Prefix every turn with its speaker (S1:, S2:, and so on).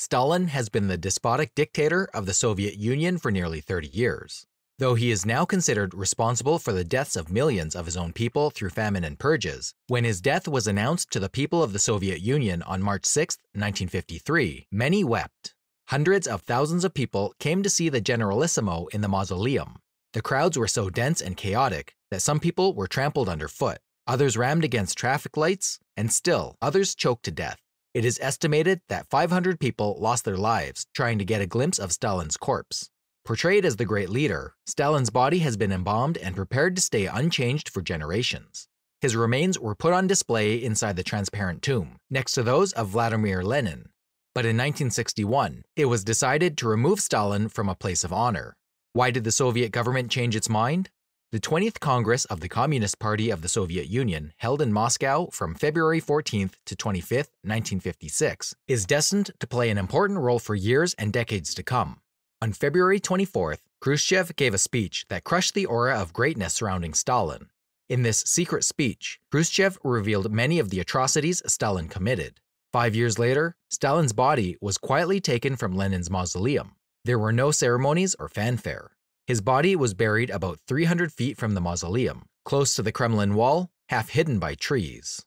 S1: Stalin has been the despotic dictator of the Soviet Union for nearly 30 years. Though he is now considered responsible for the deaths of millions of his own people through famine and purges, when his death was announced to the people of the Soviet Union on March 6, 1953, many wept. Hundreds of thousands of people came to see the Generalissimo in the mausoleum. The crowds were so dense and chaotic that some people were trampled underfoot, others rammed against traffic lights, and still others choked to death. It is estimated that 500 people lost their lives trying to get a glimpse of Stalin's corpse. Portrayed as the great leader, Stalin's body has been embalmed and prepared to stay unchanged for generations. His remains were put on display inside the transparent tomb, next to those of Vladimir Lenin. But in 1961, it was decided to remove Stalin from a place of honor. Why did the Soviet government change its mind? The 20th Congress of the Communist Party of the Soviet Union, held in Moscow from February 14th to 25th, 1956, is destined to play an important role for years and decades to come. On February 24th, Khrushchev gave a speech that crushed the aura of greatness surrounding Stalin. In this secret speech, Khrushchev revealed many of the atrocities Stalin committed. Five years later, Stalin's body was quietly taken from Lenin's mausoleum. There were no ceremonies or fanfare. His body was buried about 300 feet from the mausoleum, close to the Kremlin wall, half hidden by trees.